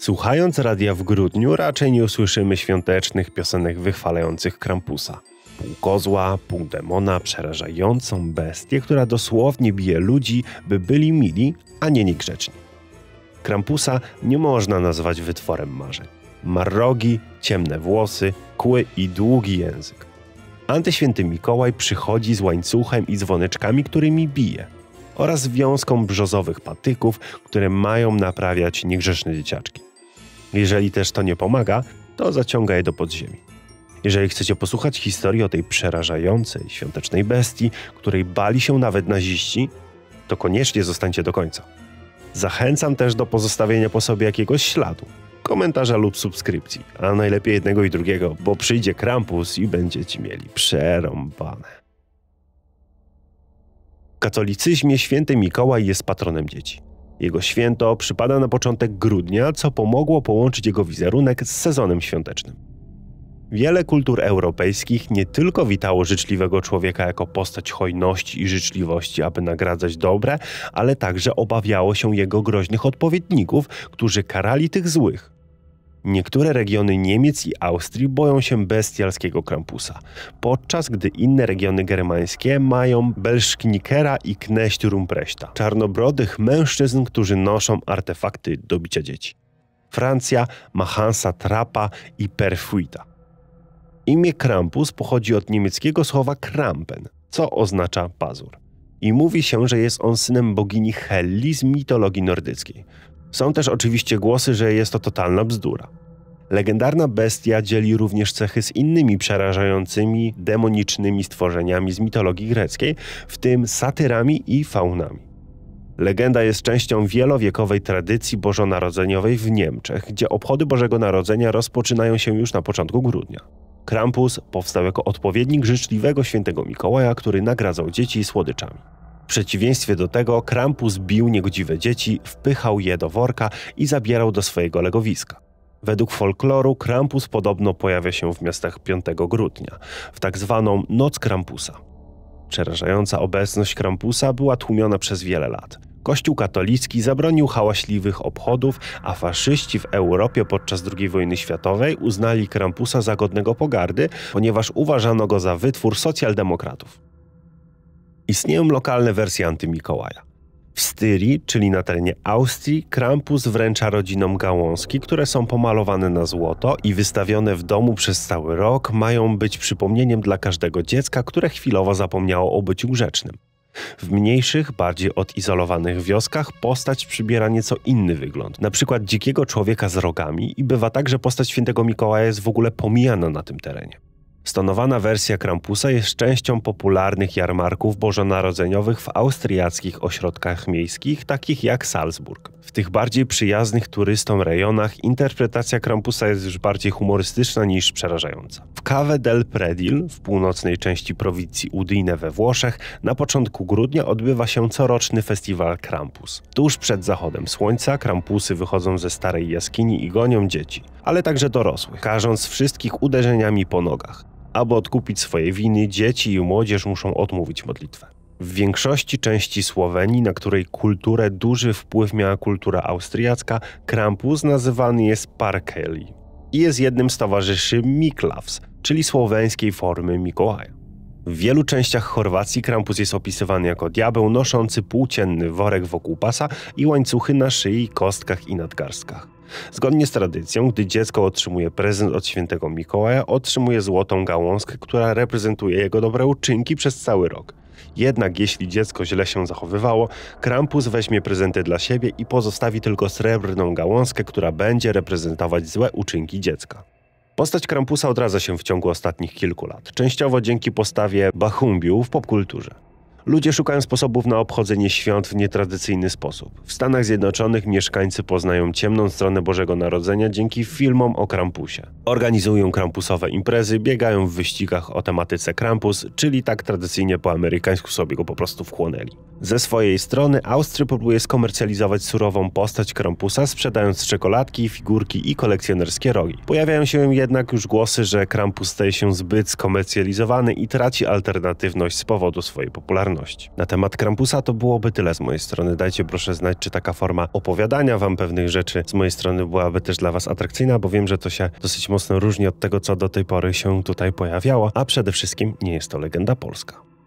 Słuchając radia w grudniu raczej nie usłyszymy świątecznych piosenek wychwalających Krampusa. Pół kozła, pół demona, przerażającą bestię, która dosłownie bije ludzi, by byli mili, a nie niegrzeczni. Krampusa nie można nazwać wytworem marzeń. Ma ciemne włosy, kły i długi język. Antyświęty Mikołaj przychodzi z łańcuchem i dzwoneczkami, którymi bije, oraz wiązką brzozowych patyków, które mają naprawiać niegrzeczne dzieciaczki. Jeżeli też to nie pomaga, to zaciąga je do podziemi. Jeżeli chcecie posłuchać historii o tej przerażającej, świątecznej bestii, której bali się nawet naziści, to koniecznie zostańcie do końca. Zachęcam też do pozostawienia po sobie jakiegoś śladu, komentarza lub subskrypcji, a najlepiej jednego i drugiego, bo przyjdzie Krampus i będziecie mieli przerąbane. W katolicyzmie święty Mikołaj jest patronem dzieci. Jego święto przypada na początek grudnia, co pomogło połączyć jego wizerunek z sezonem świątecznym. Wiele kultur europejskich nie tylko witało życzliwego człowieka jako postać hojności i życzliwości, aby nagradzać dobre, ale także obawiało się jego groźnych odpowiedników, którzy karali tych złych. Niektóre regiony Niemiec i Austrii boją się bestialskiego krampusa, podczas gdy inne regiony germańskie mają Belschnikera i Kneść Rumprechta, czarnobrodych mężczyzn, którzy noszą artefakty do bicia dzieci. Francja ma Hansa Trapa i Perfuita. Imię Krampus pochodzi od niemieckiego słowa krampen, co oznacza pazur. I mówi się, że jest on synem bogini Helli z mitologii nordyckiej. Są też oczywiście głosy, że jest to totalna bzdura. Legendarna bestia dzieli również cechy z innymi przerażającymi, demonicznymi stworzeniami z mitologii greckiej, w tym satyrami i faunami. Legenda jest częścią wielowiekowej tradycji bożonarodzeniowej w Niemczech, gdzie obchody Bożego Narodzenia rozpoczynają się już na początku grudnia. Krampus powstał jako odpowiednik życzliwego świętego Mikołaja, który nagradzał dzieci słodyczami przeciwieństwie do tego Krampus bił niegodziwe dzieci, wpychał je do worka i zabierał do swojego legowiska. Według folkloru Krampus podobno pojawia się w miastach 5 grudnia, w tak zwaną Noc Krampusa. Przerażająca obecność Krampusa była tłumiona przez wiele lat. Kościół katolicki zabronił hałaśliwych obchodów, a faszyści w Europie podczas II wojny światowej uznali Krampusa za godnego pogardy, ponieważ uważano go za wytwór socjaldemokratów. Istnieją lokalne wersje antymikołaja. W Styrii, czyli na terenie Austrii, Krampus wręcza rodzinom gałązki, które są pomalowane na złoto i wystawione w domu przez cały rok, mają być przypomnieniem dla każdego dziecka, które chwilowo zapomniało o byciu grzecznym. W mniejszych, bardziej odizolowanych wioskach postać przybiera nieco inny wygląd, na przykład dzikiego człowieka z rogami i bywa tak, że postać świętego Mikołaja jest w ogóle pomijana na tym terenie. Stonowana wersja Krampusa jest częścią popularnych jarmarków bożonarodzeniowych w austriackich ośrodkach miejskich, takich jak Salzburg. W tych bardziej przyjaznych turystom rejonach interpretacja Krampusa jest już bardziej humorystyczna niż przerażająca. W Cave del Predil, w północnej części prowincji Udine we Włoszech, na początku grudnia odbywa się coroczny festiwal Krampus. Tuż przed zachodem słońca Krampusy wychodzą ze starej jaskini i gonią dzieci, ale także dorosłych, karząc wszystkich uderzeniami po nogach. Aby odkupić swoje winy, dzieci i młodzież muszą odmówić modlitwę. W większości części Słowenii, na której kulturę duży wpływ miała kultura austriacka, Krampus nazywany jest Parkeli i jest jednym z towarzyszy Miklaws, czyli słoweńskiej formy Mikołaja. W wielu częściach Chorwacji Krampus jest opisywany jako diabeł noszący płócienny worek wokół pasa i łańcuchy na szyi, kostkach i nadgarstkach. Zgodnie z tradycją, gdy dziecko otrzymuje prezent od świętego Mikołaja, otrzymuje złotą gałązkę, która reprezentuje jego dobre uczynki przez cały rok. Jednak jeśli dziecko źle się zachowywało, Krampus weźmie prezenty dla siebie i pozostawi tylko srebrną gałązkę, która będzie reprezentować złe uczynki dziecka. Postać Krampusa odradza się w ciągu ostatnich kilku lat, częściowo dzięki postawie Bachumbiu w popkulturze. Ludzie szukają sposobów na obchodzenie świąt w nietradycyjny sposób. W Stanach Zjednoczonych mieszkańcy poznają ciemną stronę Bożego Narodzenia dzięki filmom o Krampusie. Organizują krampusowe imprezy, biegają w wyścigach o tematyce Krampus, czyli tak tradycyjnie po amerykańsku sobie go po prostu wchłonęli. Ze swojej strony Austry próbuje skomercjalizować surową postać Krampusa, sprzedając czekoladki, figurki i kolekcjonerskie rogi. Pojawiają się jednak już głosy, że Krampus staje się zbyt skomercjalizowany i traci alternatywność z powodu swojej popularności. Na temat Krampusa to byłoby tyle z mojej strony. Dajcie proszę znać, czy taka forma opowiadania wam pewnych rzeczy z mojej strony byłaby też dla was atrakcyjna, bo wiem, że to się dosyć mocno różni od tego, co do tej pory się tutaj pojawiało, a przede wszystkim nie jest to legenda polska.